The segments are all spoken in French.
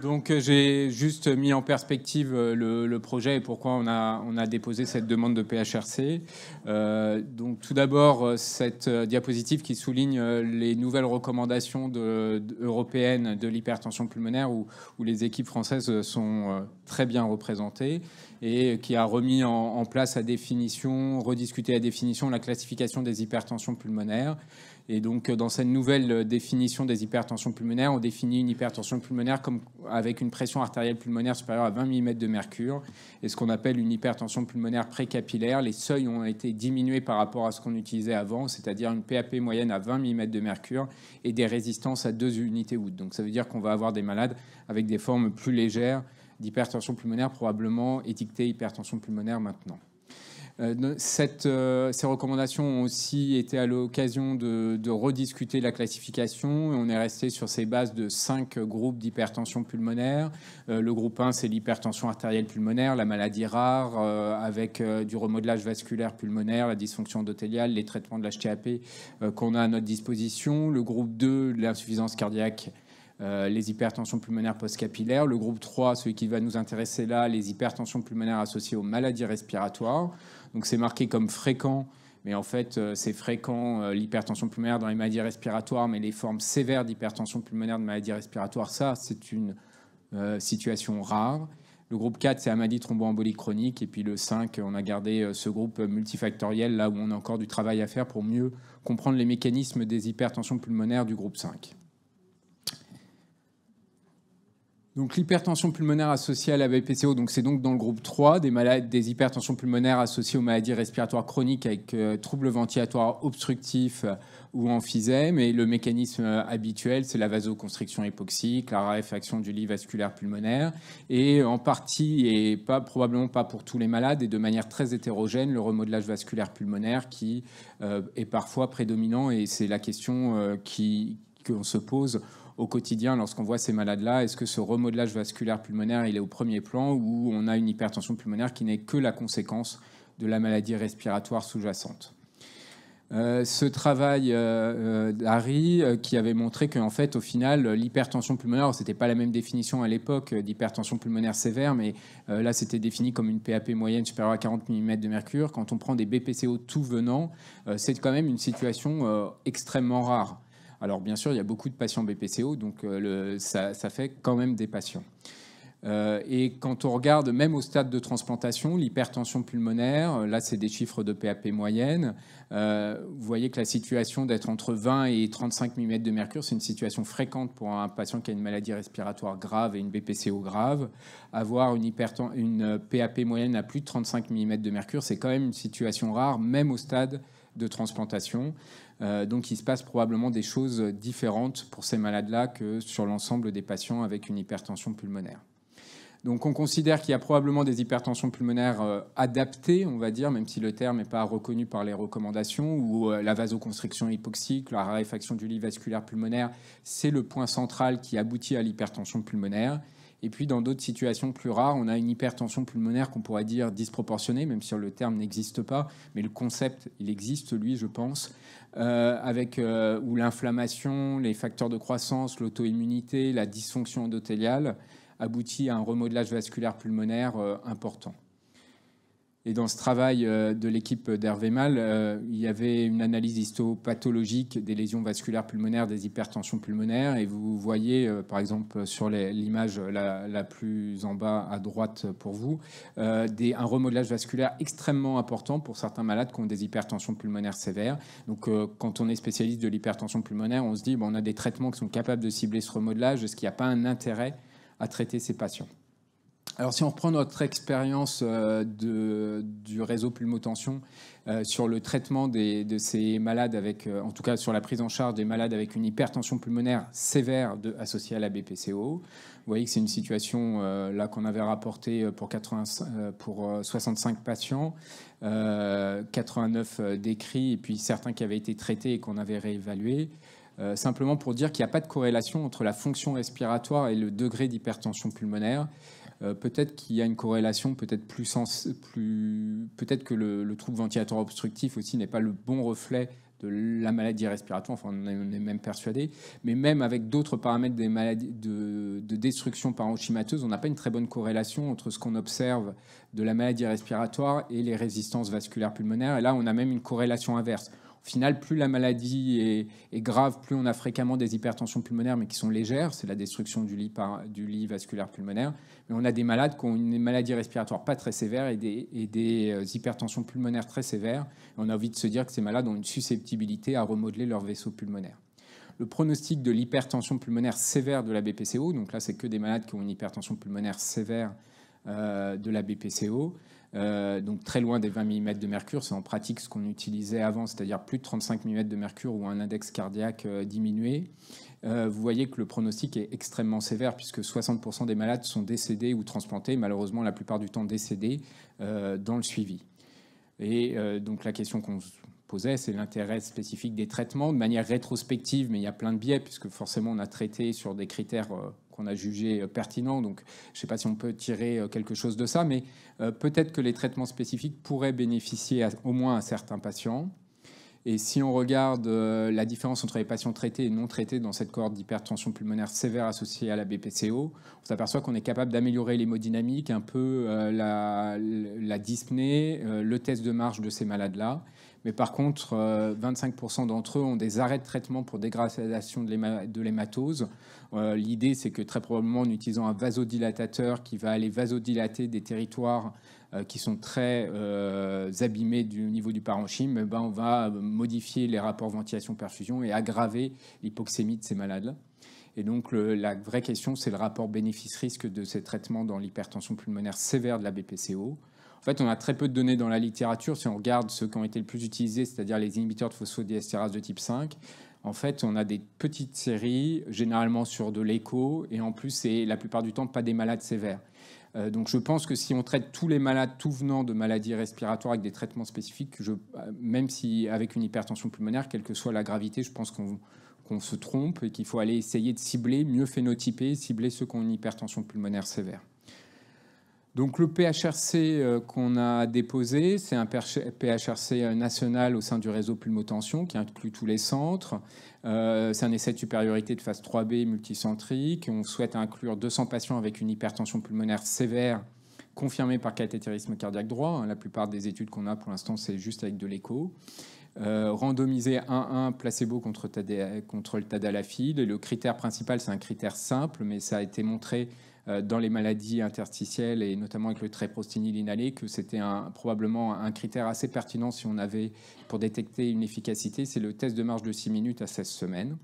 Donc euh, j'ai juste mis en perspective euh, le, projet et pourquoi on a, déposé cette demande de PHRC. Euh, donc tout d'abord cette diapositive qui souligne les nouvelles recommandations européennes de l'hypertension pulmonaire où, les équipes françaises sont très bien représentées et qui a remis en, place la définition, rediscuté la définition, la classification des hypertensions pulmonaires. Et donc, euh, dans cette nouvelle euh, définition des hypertensions pulmonaires, on définit une hypertension pulmonaire comme avec une pression artérielle pulmonaire supérieure à 20 mm de mercure et ce qu'on appelle une hypertension pulmonaire précapillaire. Les seuils ont été diminués par rapport à ce qu'on utilisait avant, c'est-à-dire une PAP moyenne à 20 mm de mercure et des résistances à deux unités Wood. Donc, ça veut dire qu'on va avoir des malades avec des formes plus légères d'hypertension pulmonaire, probablement étiquetée hypertension pulmonaire maintenant. Euh, euh, ces recommandations ont aussi été à l'occasion de, de, rediscuter la classification. On est resté sur ces bases de cinq groupes d'hypertension pulmonaire. Euh, le groupe 1, c'est l'hypertension artérielle pulmonaire, la maladie rare, avec du remodelage vasculaire pulmonaire, la dysfonction endothéliale, les traitements de l'HTAP qu'on a à notre disposition. Le groupe 2, l'insuffisance cardiaque euh, les hypertensions pulmonaires post-capillaires. Le groupe 3, celui qui va nous intéresser là, les hypertensions pulmonaires associées aux maladies respiratoires. Donc c'est marqué comme fréquent, mais en fait euh, c'est fréquent euh, l'hypertension pulmonaire dans les maladies respiratoires, mais les formes sévères d'hypertension pulmonaire de maladies respiratoires, ça c'est une situation rare. Le groupe 4, c'est maladie thromboembolique chronique. Et puis le 5, on a gardé ce groupe multifactoriel, là où on a encore du travail à faire pour mieux comprendre les mécanismes des hypertensions pulmonaires du groupe 5. l'hypertension pulmonaire associée à la BPCO, donc c'est donc dans le groupe 3 des malades des hypertensions pulmonaires associées aux maladies respiratoires chroniques avec euh, troubles ventilatoires obstructifs euh, ou emphysème et le mécanisme euh, habituel c'est la vasoconstriction hypoxique, la raréfaction du lit vasculaire pulmonaire et en partie et pas probablement pas pour tous les malades et de manière très hétérogène le remodelage vasculaire pulmonaire qui est parfois prédominant et c'est la question qui qu'on se pose au quotidien lorsqu'on voit ces malades-là Est-ce que ce remodelage vasculaire pulmonaire, il est au premier plan ou on a une hypertension pulmonaire qui n'est que la conséquence de la maladie respiratoire sous-jacente euh, ce travail euh, euh, d'Harry qui avait montré qu'en fait, au final, l'hypertension pulmonaire, ce n'était pas la même définition à l'époque d'hypertension pulmonaire sévère, mais là, c'était défini comme une PAP moyenne supérieure à 40 mm de mercure. Quand on prend des BPCO tout venant, c'est quand même une situation extrêmement rare. Alors bien sûr, il y a beaucoup de patients BPCO, donc euh, ça, fait quand même des patients. Euh, et quand on regarde même au stade de transplantation, l'hypertension pulmonaire, euh, là c'est des chiffres de PAP moyenne, vous voyez que la situation d'être entre 20 et 35 mm de mercure, c'est une situation fréquente pour un patient qui a une maladie respiratoire grave et une BPCO grave. Avoir une, une PAP moyenne à plus de 35 mm de mercure, c'est quand même une situation rare, même au stade de transplantation. Euh, donc il se passe probablement des choses différentes pour ces malades-là que sur l'ensemble des patients avec une hypertension pulmonaire. Donc on considère qu'il y a probablement des hypertensions pulmonaires euh, adaptées, on va dire, même si le terme n'est pas reconnu par les recommandations, ou euh, la vasoconstriction hypoxique, la raréfaction du lit vasculaire pulmonaire, c'est le point central qui aboutit à l'hypertension pulmonaire. Et puis dans d'autres situations plus rares, on a une hypertension pulmonaire qu'on pourrait dire disproportionnée, même si le terme n'existe pas, mais le concept, il existe, lui, je pense, euh, avec euh, où l'inflammation, les facteurs de croissance, l'auto-immunité, la dysfonction endothéliale aboutit à un remodelage vasculaire pulmonaire euh, important. Et dans ce travail euh, de l'équipe d'Hervé Mal, euh, il y avait une analyse histopathologique des lésions vasculaires pulmonaires, des hypertensions pulmonaires. Et vous voyez, euh, par exemple, sur l'image la, plus en bas à droite pour vous, un remodelage vasculaire extrêmement important pour certains malades qui ont des hypertensions pulmonaires sévères. Donc, quand on est spécialiste de l'hypertension pulmonaire, on se dit, bon, on a des traitements qui sont capables de cibler ce remodelage. Est-ce qu'il n'y a pas un intérêt à traiter ces patients alors si on reprend notre expérience euh, du réseau pulmotension euh, sur le traitement de ces malades avec, euh, en tout cas sur la prise en charge des malades avec une hypertension pulmonaire sévère associée à la BPCO, vous voyez que c'est une situation là qu'on avait rapportée pour, pour 65 patients, 89 décrits et puis certains qui avaient été traités et qu'on avait réévalués. simplement pour dire qu'il n'y a pas de corrélation entre la fonction respiratoire et le degré d'hypertension pulmonaire. Euh, peut-être qu'il y a une corrélation, peut-être peut-être que le, trouble ventilatoire obstructif aussi n'est pas le bon reflet de la maladie respiratoire, enfin on est même persuadé, mais même avec d'autres paramètres des maladies de, de destruction parenchymateuse, on n'a pas une très bonne corrélation entre ce qu'on observe de la maladie respiratoire et les résistances vasculaires pulmonaires, et là on a même une corrélation inverse au final, plus la maladie est, grave, plus on a fréquemment des hypertensions pulmonaires, mais qui sont légères. C'est la destruction du lit, vasculaire pulmonaire. Mais on a des malades qui ont une maladie respiratoire pas très sévère et des, euh, hypertensions pulmonaires très sévères. on a envie de se dire que ces malades ont une susceptibilité à remodeler leur vaisseau pulmonaire le pronostic de l'hypertension pulmonaire sévère de la BPCO, donc là c'est que des malades qui ont une hypertension pulmonaire sévère euh, de la BPCO, euh, donc très loin des 20 mm de mercure, c'est en pratique ce qu'on utilisait avant, c'est-à-dire plus de 35 mm de mercure ou un index cardiaque euh, diminué. Euh, vous voyez que le pronostic est extrêmement sévère puisque 60% des malades sont décédés ou transplantés, malheureusement la plupart du temps décédés dans le suivi. Et donc la question qu'on se posait, c'est l'intérêt spécifique des traitements de manière rétrospective, mais il y a plein de biais puisque forcément on a traité sur des critères on a jugé euh, pertinent. Donc, je ne sais pas si on peut tirer euh, quelque chose de ça, mais euh, peut-être que les traitements spécifiques pourraient bénéficier au moins à certains patients. Et si on regarde la différence entre les patients traités et non traités dans cette cohorte d'hypertension pulmonaire sévère associée à la BPCO, on s'aperçoit qu'on est capable d'améliorer l'hémodynamique, un peu la, la dyspnée, le test de marche de ces malades-là. Mais par contre, 25% euh, d'entre eux ont des arrêts de traitement pour dégradation de l'hématose. Euh, l'idée, c'est que très probablement en utilisant un vasodilatateur qui va aller vasodilater des territoires euh, qui sont très abîmés du niveau du parenchyme, eh ben, on va modifier les rapports ventilation-perfusion et aggraver l'hypoxémie de ces malades-là. Et donc la vraie question, c'est le rapport bénéfice-risque de ces traitements dans l'hypertension pulmonaire sévère de la BPCO. En fait, on a très peu de données dans la littérature. Si on regarde ceux qui ont été le plus utilisés, c'est-à-dire les inhibiteurs de phosphodiesterase de type 5, en fait, on a des petites séries, généralement sur de l'écho, et en plus, c'est la plupart du temps pas des malades sévères. Euh, donc je pense que si on traite tous les malades tout venant de maladies respiratoires avec des traitements spécifiques, euh, même si avec une hypertension pulmonaire, quelle que soit la gravité, je pense qu'on se trompe et qu'il faut aller essayer de cibler, mieux phénotyper, cibler ceux qui ont une hypertension pulmonaire sévère. Donc le PHRC euh, qu'on a déposé, c'est un PHRC euh, national au sein du réseau pulmotension qui inclut tous les centres. Euh, c'est un essai de supériorité de phase 3B multicentrique. On souhaite inclure 200 patients avec une hypertension pulmonaire sévère confirmée par cathétérisme cardiaque droit. La plupart des études qu'on a pour l'instant, c'est juste avec de l'écho. Euh, randomisé 1-1 placebo contre, le tadalafil. le critère principal, c'est un critère simple, mais ça a été montré euh, dans les maladies interstitielles et notamment avec le tréprostinil inhalé que c'était probablement un critère assez pertinent si on avait pour détecter une efficacité. C'est le test de marge de 6 minutes à 16 semaines.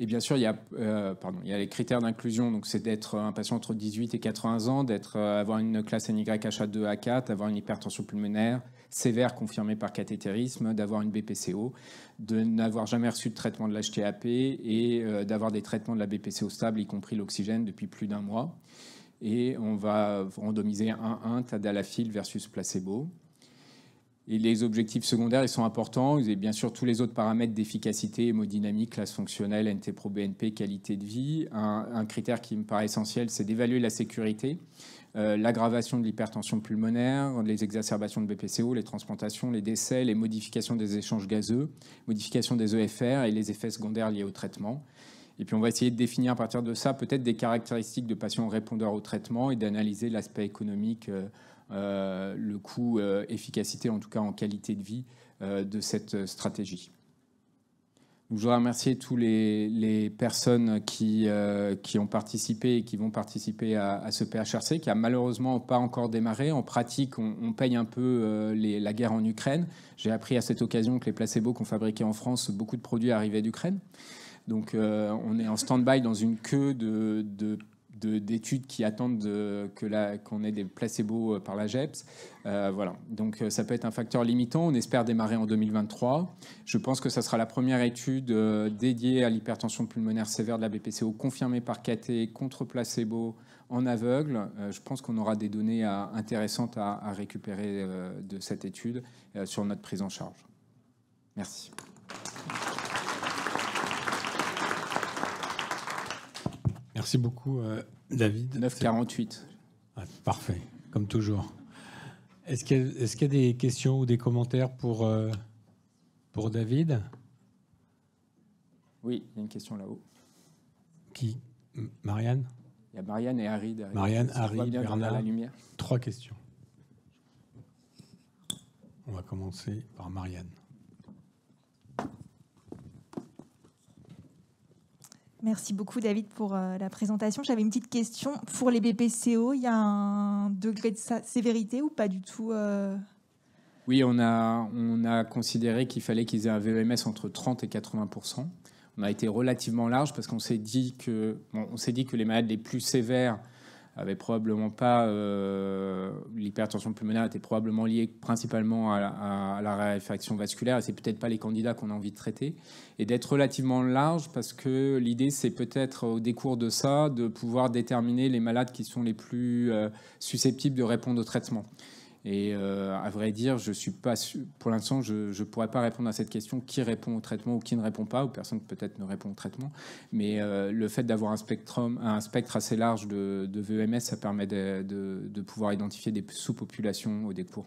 Et bien sûr, euh, il y a, les critères d'inclusion. Donc, c'est d'être un patient entre 18 et 80 ans, d'être, avoir une classe nyha 2 a 4 avoir une hypertension pulmonaire, sévère, confirmée par cathétérisme, d'avoir une BPCO, de n'avoir jamais reçu de traitement de l'HTAP et euh, d'avoir des traitements de la BPCO stable, y compris l'oxygène, depuis plus d'un mois. Et on va randomiser 1-1 tadalafil versus placebo. Et les objectifs secondaires, ils sont importants. Vous avez bien sûr tous les autres paramètres d'efficacité, hémodynamique, classe fonctionnelle, NT-proBNP, qualité de vie. Un, un, critère qui me paraît essentiel, c'est d'évaluer la sécurité. Euh, l'aggravation de l'hypertension pulmonaire, les exacerbations de BPCO, les transplantations, les décès, les modifications des échanges gazeux, modifications des EFR et les effets secondaires liés au traitement. Et puis on va essayer de définir à partir de ça peut-être des caractéristiques de patients répondeurs au traitement et d'analyser l'aspect économique, euh, euh, le coût, efficacité, en tout cas en qualité de vie de cette stratégie. Je voudrais remercier tous les, personnes qui, euh, qui, ont participé et qui vont participer à, ce PHRC qui a malheureusement pas encore démarré. En pratique, on, paye un peu euh, la guerre en Ukraine. J'ai appris à cette occasion que les placebos qu'on fabriquait en France, beaucoup de produits arrivaient d'Ukraine. Donc euh, on est en stand-by dans une queue de d'études qui attendent de, que qu'on ait des placebos euh, par la GEPS. Euh, voilà. Donc euh, ça peut être un facteur limitant. On espère démarrer en 2023. Je pense que ça sera la première étude dédiée à l'hypertension pulmonaire sévère de la BPCO confirmée par KT contre placebo en aveugle. je pense qu'on aura des données intéressantes à récupérer de cette étude sur notre prise en charge. Merci. Merci beaucoup, euh, David. 9,48. Ah, parfait, comme toujours. Est-ce qu'il y, a des questions ou des commentaires pour, euh, pour David Oui, il y a une question là-haut. Qui Marianne Il y a Marianne et Harry derrière. Marianne, Harry, Bernard, Trois questions. On va commencer par Marianne. Merci beaucoup David pour euh, la présentation. J'avais une petite question. Pour les BPCO, il y a un degré de sévérité ou pas du tout euh? Oui, on a, on a considéré qu'il fallait qu'ils aient un VEMS entre 30 et 80 On a été relativement large parce qu'on s'est dit, que, bon, on s'est dit que les malades les plus sévères avait probablement pas euh, l'hypertension pulmonaire était probablement liée principalement à, la réaffection vasculaire et c'est peut-être pas les candidats qu'on a envie de traiter et d'être relativement large parce que l'idée c'est peut-être au décours de ça de pouvoir déterminer les malades qui sont les plus euh, susceptibles de répondre au traitement. Et euh, à vrai dire, je suis pas pour l'instant, je ne pourrais pas répondre à cette question qui répond au traitement ou qui ne répond pas, ou personne peut-être ne répond au traitement. Mais euh, le fait d'avoir un, un spectre assez large de, de VEMS, ça permet de, de, pouvoir identifier des sous-populations au décours.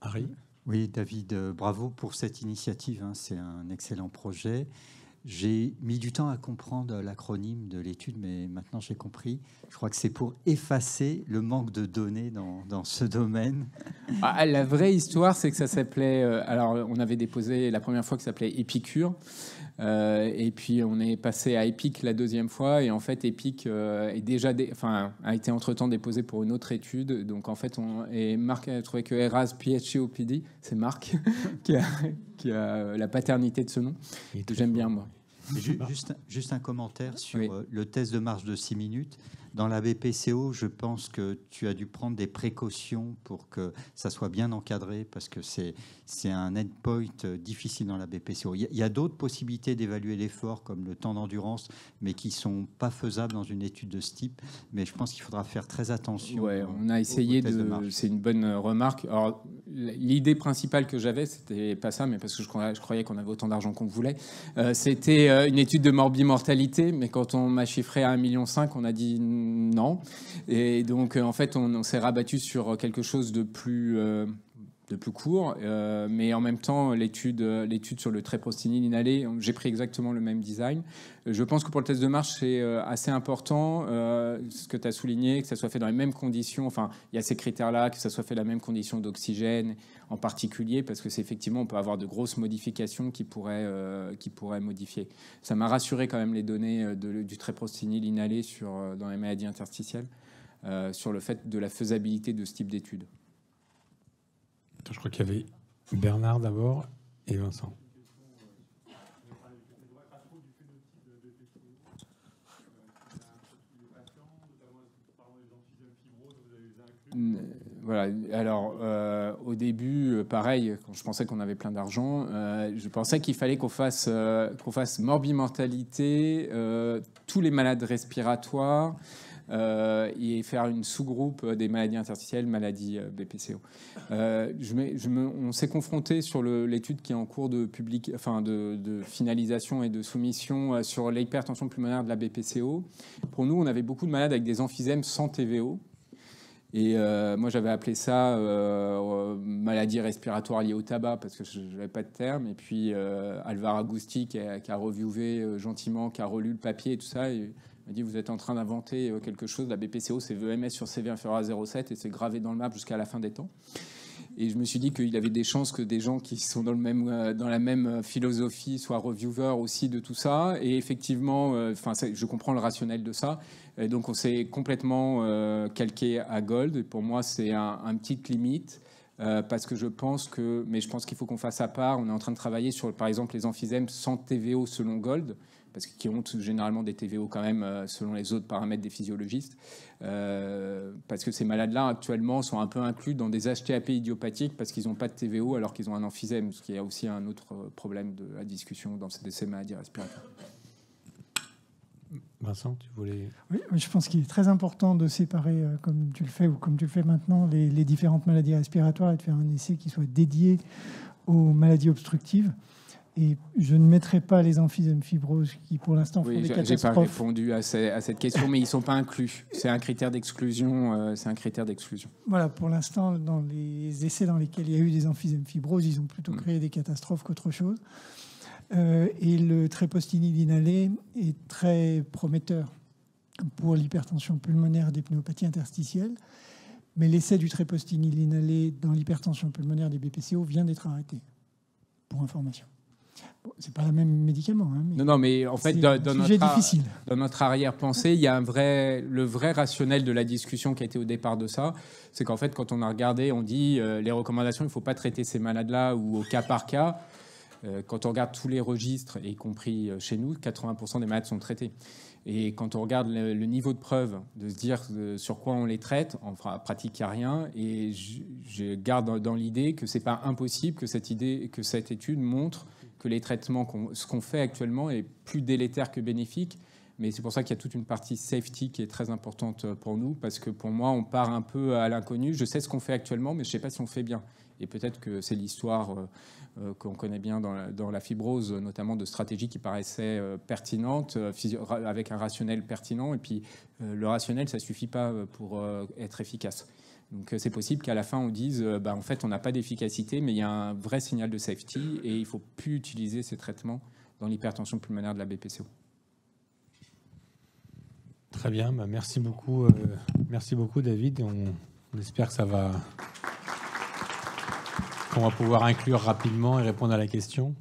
Harry Oui, David, euh, bravo pour cette initiative. Hein. C'est un excellent projet. J'ai mis du temps à comprendre l'acronyme de l'étude, mais maintenant j'ai compris. Je crois que c'est pour effacer le manque de données dans, dans ce domaine. Ah, la vraie histoire, c'est que ça s'appelait. Euh, alors, on avait déposé la première fois que ça s'appelait Épicure. Euh, et puis on est passé à Epic la deuxième fois, et en fait Epic euh, est déjà, a été entre-temps déposé pour une autre étude. Donc en fait, on... et Marc a trouvé que Eras PhD c'est Marc qui a, la paternité de ce nom, que j'aime bien moi. Juste, juste un commentaire sur euh, le test de marche de 6 minutes. Dans la BPCO, je pense que tu as dû prendre des précautions pour que ça soit bien encadré, parce que c'est un endpoint euh, difficile dans la BPCO. Il y a, d'autres possibilités d'évaluer l'effort, comme le temps d'endurance, mais qui sont pas faisables dans une étude de ce type. Mais je pense qu'il faudra faire très attention. Oui, on a essayé de. c'est une bonne remarque l'idée principale que j'avais, c'était pas ça, mais parce que je croyais, qu'on avait autant d'argent qu'on voulait, euh, c'était euh, une étude de morbimortalité, mais quand on m'a chiffré à 1,5 million, on a dit non. Et donc, euh, en fait, on s'est rabattu sur quelque chose de plus de plus court, euh, mais en même temps, l'étude, euh, sur le tréprostényl inhalé, j'ai pris exactement le même design. Euh, je pense que pour le test de marche, c'est assez important, ce que tu as souligné, que ça soit fait dans les mêmes conditions, enfin, il y a ces critères-là, que ça soit fait dans les mêmes conditions d'oxygène en particulier, parce que c'est effectivement, on peut avoir de grosses modifications qui pourraient, modifier. Ça m'a rassuré quand même les données du tréprostinil inhalé sur, dans les maladies interstitielles, sur le fait de la faisabilité de ce type d'étude je crois qu'il y avait Bernard d'abord et Vincent. Euh, voilà. Alors, euh, au début, euh, pareil, quand je pensais qu'on avait plein d'argent, je pensais qu'il fallait qu'on fasse, qu'on fasse morbimortalité, tous les malades respiratoires, euh, et faire une sous-groupe des maladies interstitielles, maladies euh, BPCO. Euh, je je me, on s'est confronté sur l'étude qui est en cours de, enfin de, finalisation et de soumission sur l'hypertension pulmonaire de la BPCO. Pour nous, on avait beaucoup de malades avec des emphysèmes sans TVO. Et moi, j'avais appelé ça maladie respiratoire liée au tabac, parce que je n'avais pas de terme. Et puis, Alvar Agusti, qui a, reviewé gentiment, qui a relu le papier et tout ça, et il dit, vous êtes en train d'inventer euh, quelque chose, la BPCO, c'est VMS sur CV inférieur à 0,7 et c'est gravé dans le map jusqu'à la fin des temps. Et je me suis dit qu'il avait des chances que des gens qui sont dans, le même, euh, dans la même euh, philosophie soient reviewer aussi de tout ça. Et effectivement, enfin, je comprends le rationnel de ça. donc on s'est complètement calqué à Gold. Et pour moi, c'est un, petit limite. parce que je pense que, mais je pense qu'il faut qu'on fasse à part. On est en train de travailler sur, par exemple, les emphysèmes sans TVO selon Gold qui ont généralement des TVO quand même, euh, selon les autres paramètres des physiologistes, euh, parce que ces malades-là, actuellement, sont un peu inclus dans des HTAP idiopathiques, parce qu'ils n'ont pas de TVO alors qu'ils ont un emphysème, ce qui est aussi un autre euh, problème de la discussion dans ces, décès maladies respiratoires. Vincent, tu voulais. Oui, je pense qu'il est très important de séparer, comme tu le fais ou comme tu le fais maintenant, les, différentes maladies respiratoires et de faire un essai qui soit dédié aux maladies obstructives. Et je ne mettrai pas les emphysèmes fibroses qui, pour l'instant, font des catastrophes. J'ai pas répondu à, cette question, mais ils ne sont pas inclus. C'est un critère d'exclusion. Euh, c'est un critère d'exclusion. Voilà, pour l'instant, dans les essais dans lesquels il y a eu des emphysèmes fibroses, ils ont plutôt mm. créé des catastrophes qu'autre chose. Euh, et le trépostinil inhalé est très prometteur pour l'hypertension pulmonaire des pneumopathies interstitielles. Mais l'essai du trépostinil inhalé dans l'hypertension pulmonaire des BPCO vient d'être arrêté, pour information. C'est pas le même médicament. Hein, non, non, mais en fait, dans, dans, notre arrière-pensée, il y a un vrai, le vrai rationnel de la discussion qui a été au départ de ça. C'est qu'en fait, quand on a regardé, on dit euh, les recommandations, il ne faut pas traiter ces malades-là ou au cas par cas. Euh, quand on regarde tous les registres, y compris euh, chez nous, 80% des malades sont traités. Et quand on regarde le, niveau de preuve, de se dire sur quoi on les traite, en pratique, il n'y a rien. Et je, garde dans, l'idée que ce n'est pas impossible que cette, idée, que cette étude montre que les traitements, ce qu'on fait actuellement est plus délétère que bénéfique. Mais c'est pour ça qu'il y a toute une partie safety qui est très importante euh, pour nous, parce que pour moi, on part un peu à l'inconnu. Je sais ce qu'on fait actuellement, mais je ne sais pas si on fait bien. Et peut-être que c'est l'histoire euh, euh, qu'on connaît bien dans la, fibrose, notamment de stratégies qui paraissaient pertinentes, avec un rationnel pertinent. Et puis, le rationnel, ça ne suffit pas pour être efficace. Donc euh, c'est possible qu'à la fin on dise, euh, bah, en fait on n'a pas d'efficacité, mais il y a un vrai signal de safety et il ne faut plus utiliser ces traitements dans l'hypertension pulmonaire de la BPCO. Très bien, bah, merci beaucoup, euh, merci beaucoup David. On, on, espère que ça va, qu'on va pouvoir inclure rapidement et répondre à la question.